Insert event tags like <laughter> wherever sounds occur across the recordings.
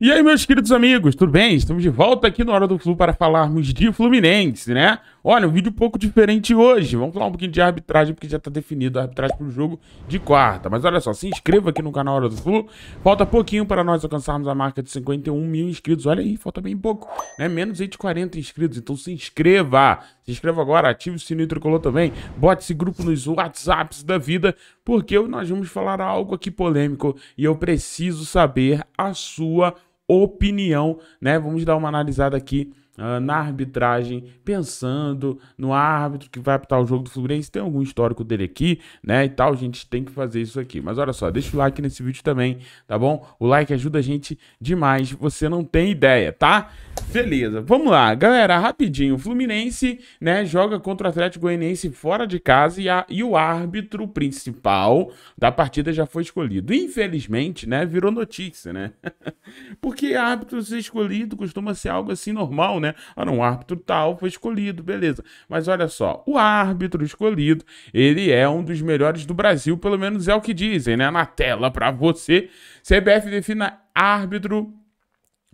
E aí, meus queridos amigos, tudo bem? Estamos de volta aqui no Hora do Flu para falarmos de Fluminense, né? Olha, um vídeo um pouco diferente hoje. Vamos falar um pouquinho de arbitragem, porque já está definido a arbitragem para o jogo de quarta. Mas olha só, se inscreva aqui no canal Hora do Flu. Falta pouquinho para nós alcançarmos a marca de 51 mil inscritos. Olha aí, falta bem pouco, né? Menos aí de 40 inscritos. Então se inscreva. Se inscreva agora, ative o sininho tricolor também, bote esse grupo nos WhatsApps da vida, porque nós vamos falar algo aqui polêmico e eu preciso saber a sua opinião, né? Vamos dar uma analisada aqui ah, na arbitragem, pensando no árbitro que vai apitar o jogo do Fluminense, tem algum histórico dele aqui, né, e tal, a gente tem que fazer isso aqui. Mas olha só, deixa o like nesse vídeo também, tá bom? O like ajuda a gente demais, você não tem ideia, tá? Beleza, vamos lá, galera, rapidinho, o Fluminense, né, joga contra o Atlético Goianiense fora de casa e, a, e o árbitro principal da partida já foi escolhido. Infelizmente, né, virou notícia, né? <laughs> Porque árbitro ser escolhido costuma ser algo assim normal, né? né? Ah, um árbitro tal foi escolhido, beleza. Mas olha só, o árbitro escolhido, ele é um dos melhores do Brasil, pelo menos é o que dizem, né? Na tela para você, CBF defina árbitro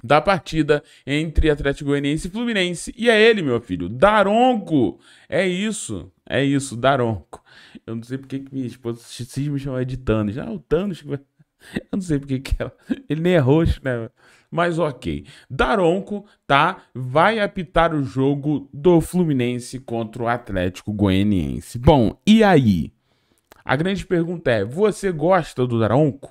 da partida entre Atlético Goianiense e Fluminense. E é ele, meu filho, Daronco. É isso, é isso, Daronco. Eu não sei porque que minha esposa se me chamar de Thanos. Ah, o Thanos. <laughs> Eu não sei porque que ela... Ele nem é roxo, né? mas ok. Daronco, tá? Vai apitar o jogo do Fluminense contra o Atlético Goianiense. Bom, e aí? A grande pergunta é: você gosta do Daronco?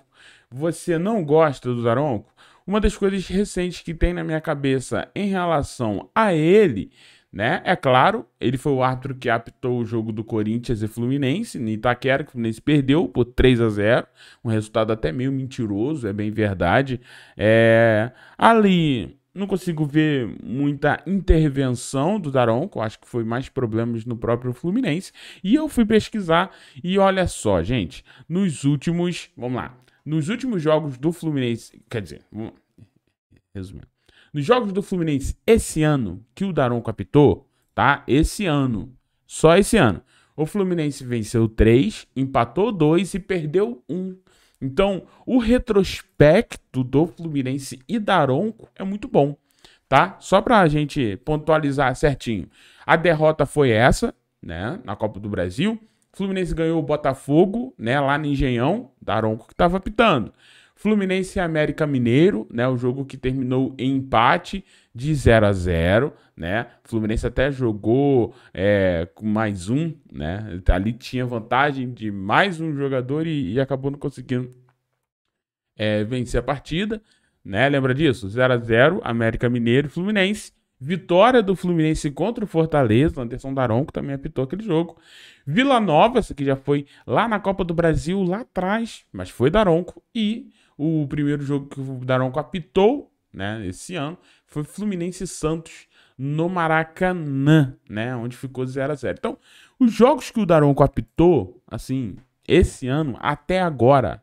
Você não gosta do Daronco? Uma das coisas recentes que tem na minha cabeça em relação a ele né? É claro, ele foi o árbitro que apitou o jogo do Corinthians e Fluminense, em Itaquera, que o Fluminense perdeu por 3 a 0 um resultado até meio mentiroso, é bem verdade. É... Ali, não consigo ver muita intervenção do Daronco, acho que foi mais problemas no próprio Fluminense. E eu fui pesquisar e olha só, gente, nos últimos, vamos lá, nos últimos jogos do Fluminense, quer dizer, resumindo, nos jogos do Fluminense esse ano, que o Daronco captou, tá? Esse ano, só esse ano, o Fluminense venceu 3, empatou 2 e perdeu 1. Um. Então, o retrospecto do Fluminense e Daronco é muito bom, tá? Só pra gente pontualizar certinho. A derrota foi essa, né, na Copa do Brasil. O Fluminense ganhou o Botafogo, né, lá no Engenhão, Daronco que tava pitando. Fluminense e América Mineiro, né? O jogo que terminou em empate de 0 a 0 né? Fluminense até jogou é, com mais um, né? Ali tinha vantagem de mais um jogador e, e acabou não conseguindo é, vencer a partida, né? Lembra disso? 0 a 0 América Mineiro e Fluminense. Vitória do Fluminense contra o Fortaleza. Anderson Daronco também apitou aquele jogo. Vila Nova, essa que já foi lá na Copa do Brasil, lá atrás, mas foi Daronco. E o primeiro jogo que o Daronco apitou, né, esse ano, foi Fluminense Santos no Maracanã, né, onde ficou 0 a 0 Então, os jogos que o Daronco apitou, assim, esse ano até agora,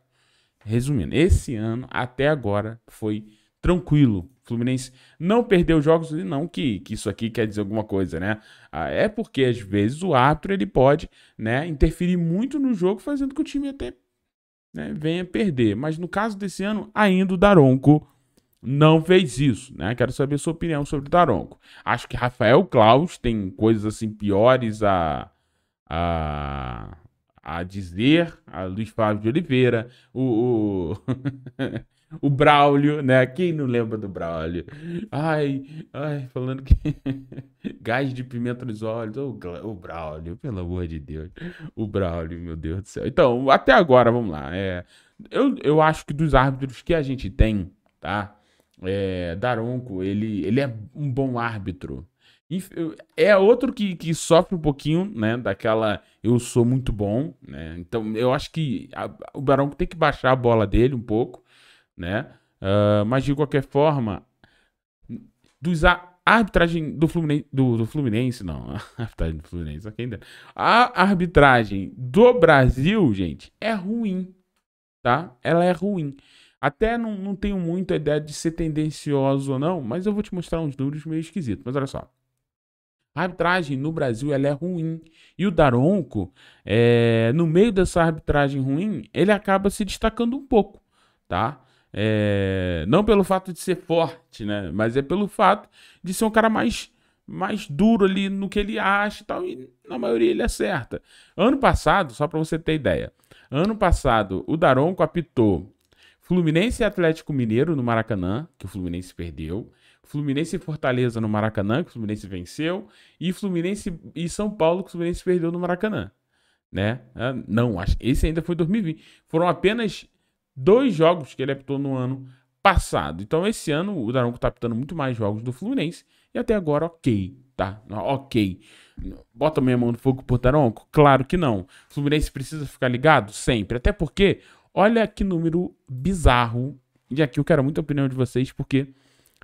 resumindo, esse ano até agora foi tranquilo Fluminense não perdeu jogos, e não que, que isso aqui quer dizer alguma coisa, né? Ah, é porque às vezes o árbitro ele pode né, interferir muito no jogo, fazendo que o time até né, venha perder. Mas no caso desse ano, ainda o Daronco não fez isso, né? Quero saber sua opinião sobre o Daronco. Acho que Rafael Claus tem coisas assim piores a, a, a dizer, a Luiz Fábio de Oliveira, o, o... <laughs> o Braulio, né? Quem não lembra do Braulio? Ai, ai, falando que <laughs> gás de pimenta nos olhos, o, o Braulio, pelo amor de Deus. O Braulio, meu Deus do céu. Então, até agora, vamos lá. É, eu, eu acho que dos árbitros que a gente tem, tá? É, Daronco, ele, ele é um bom árbitro. É outro que, que sofre um pouquinho, né? Daquela eu sou muito bom, né? Então eu acho que a, o Barão tem que baixar a bola dele um pouco né? Uh, mas de qualquer forma, dos a arbitragem do Fluminense, do, do Fluminense não, a <laughs> arbitragem do Fluminense, aqui ainda. A arbitragem do Brasil, gente, é ruim, tá? Ela é ruim. Até não, não tenho muita ideia de ser tendencioso ou não, mas eu vou te mostrar uns números meio esquisitos. Mas olha só. A arbitragem no Brasil ela é ruim. E o Daronco, é, no meio dessa arbitragem ruim, ele acaba se destacando um pouco, tá? É, não pelo fato de ser forte, né? Mas é pelo fato de ser um cara mais, mais duro ali no que ele acha e tal. E na maioria ele acerta. Ano passado, só para você ter ideia, ano passado o Daronco apitou Fluminense e Atlético Mineiro no Maracanã, que o Fluminense perdeu. Fluminense e Fortaleza no Maracanã, que o Fluminense venceu. E Fluminense e São Paulo, que o Fluminense perdeu no Maracanã. Né? É, não, esse ainda foi 2020. Foram apenas dois jogos que ele apitou no ano passado. Então, esse ano, o Daronco tá apitando muito mais jogos do Fluminense. E até agora, ok, tá? Ok. Bota minha mão no fogo por Daronco? Claro que não. O Fluminense precisa ficar ligado? Sempre. Até porque, olha que número bizarro. E aqui eu quero muito a opinião de vocês, porque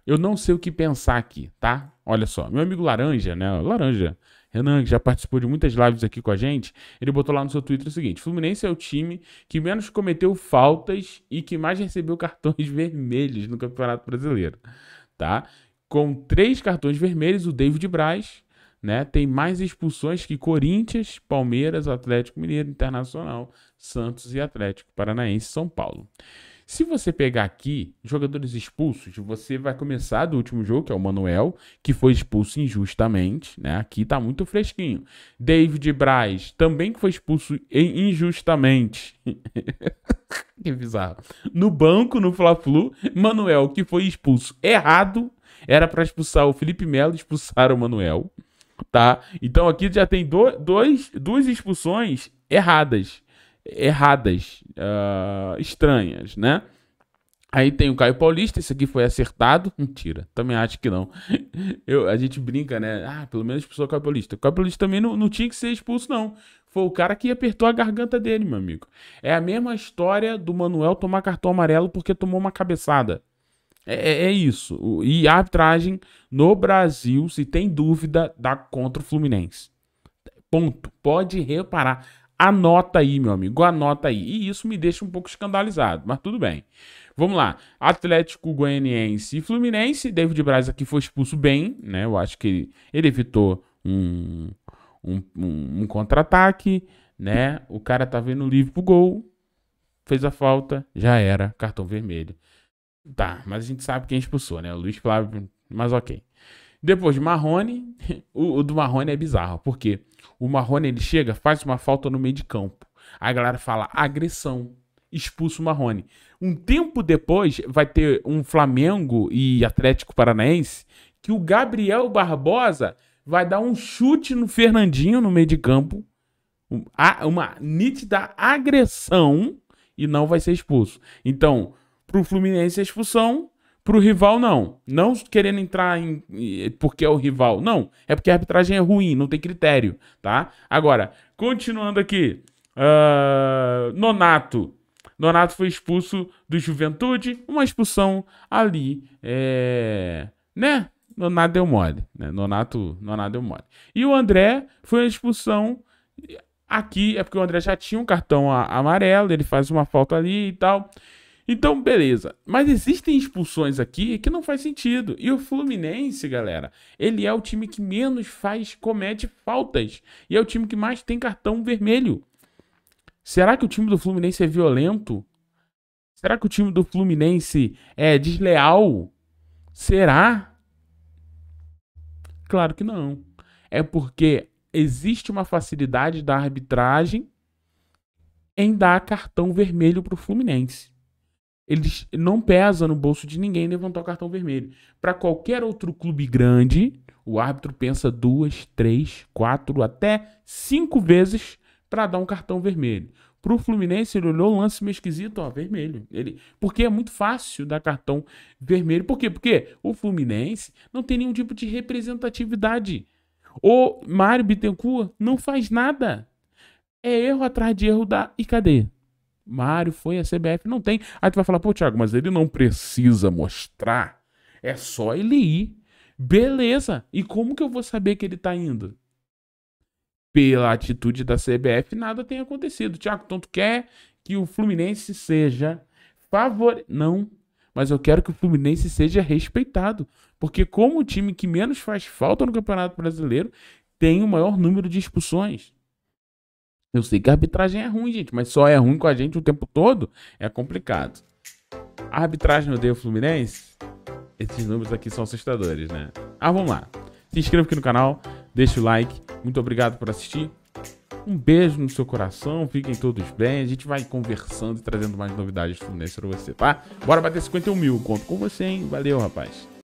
eu não sei o que pensar aqui, tá? Olha só, meu amigo Laranja, né? Laranja, Renan, que já participou de muitas lives aqui com a gente, ele botou lá no seu Twitter o seguinte: Fluminense é o time que menos cometeu faltas e que mais recebeu <laughs> cartões vermelhos no Campeonato Brasileiro, tá? Com três cartões vermelhos, o David Braz, né? Tem mais expulsões que Corinthians, Palmeiras, Atlético Mineiro, Internacional, Santos e Atlético Paranaense, São Paulo. Se você pegar aqui jogadores expulsos, você vai começar do último jogo, que é o Manuel, que foi expulso injustamente, né? Aqui tá muito fresquinho. David Braz, também que foi expulso injustamente. <laughs> que bizarro. No banco, no Fla-Flu, Manuel, que foi expulso errado, era para expulsar o Felipe Melo, expulsaram o Manuel, tá? Então aqui já tem do, dois, duas expulsões erradas erradas, uh, estranhas, né? Aí tem o Caio Paulista, esse aqui foi acertado. Mentira, também acho que não. <laughs> Eu, a gente brinca, né? Ah, pelo menos expulsou o Caio Paulista. O Caio Paulista também não, não tinha que ser expulso, não. Foi o cara que apertou a garganta dele, meu amigo. É a mesma história do Manuel tomar cartão amarelo porque tomou uma cabeçada. É, é, é isso. E a arbitragem no Brasil, se tem dúvida, dá contra o Fluminense. Ponto. Pode reparar. Anota aí, meu amigo, anota aí. E isso me deixa um pouco escandalizado, mas tudo bem. Vamos lá. Atlético Goianiense e Fluminense. David Braz aqui foi expulso bem, né? Eu acho que ele, evitou um, um, um, um contra-ataque, né? O cara tá vendo livre pro gol, fez a falta, já era, cartão vermelho. Tá, mas a gente sabe quem expulsou, né? O Luiz Flávio, mas ok. Depois Marrone, <laughs> o, o do Marrone é bizarro, porque o Marrone ele chega, faz uma falta no meio de campo. a galera fala agressão, expulso o Marrone. Um tempo depois vai ter um Flamengo e Atlético Paranaense que o Gabriel Barbosa vai dar um chute no Fernandinho no meio de campo, uma nítida agressão e não vai ser expulso. Então, para o Fluminense a expulsão, Pro rival, não. Não querendo entrar em porque é o rival. Não. É porque a arbitragem é ruim, não tem critério, tá? Agora, continuando aqui. Uh, Nonato. Nonato foi expulso do Juventude. Uma expulsão ali. É, né? Nonato deu mole. Né? Nonato, Nonato deu mole. E o André foi uma expulsão. Aqui é porque o André já tinha um cartão amarelo. Ele faz uma falta ali e tal. Então, beleza. Mas existem expulsões aqui que não faz sentido. E o Fluminense, galera, ele é o time que menos faz, comete faltas. E é o time que mais tem cartão vermelho. Será que o time do Fluminense é violento? Será que o time do Fluminense é desleal? Será? Claro que não. É porque existe uma facilidade da arbitragem em dar cartão vermelho para o Fluminense eles não pesa no bolso de ninguém levantar o cartão vermelho. Para qualquer outro clube grande, o árbitro pensa duas, três, quatro, até cinco vezes para dar um cartão vermelho. Para o Fluminense, ele olhou o lance meio esquisito, ó, vermelho. Ele, porque é muito fácil dar cartão vermelho. Por quê? Porque o Fluminense não tem nenhum tipo de representatividade. O Mário Bittencourt não faz nada. É erro atrás de erro da e cadê? Mário foi a CBF, não tem. Aí tu vai falar, pô, Thiago, mas ele não precisa mostrar. É só ele ir. Beleza. E como que eu vou saber que ele tá indo? Pela atitude da CBF, nada tem acontecido. Tiago, então tu quer que o Fluminense seja favor... Não. Mas eu quero que o Fluminense seja respeitado. Porque como o time que menos faz falta no Campeonato Brasileiro, tem o maior número de expulsões. Eu sei que a arbitragem é ruim, gente, mas só é ruim com a gente o tempo todo é complicado. A arbitragem no o Fluminense? Esses números aqui são assustadores, né? Ah, vamos lá. Se inscreva aqui no canal, deixa o like. Muito obrigado por assistir. Um beijo no seu coração, fiquem todos bem. A gente vai conversando e trazendo mais novidades do Fluminense pra você, tá? Bora bater 51 mil, conto com você, hein? Valeu, rapaz.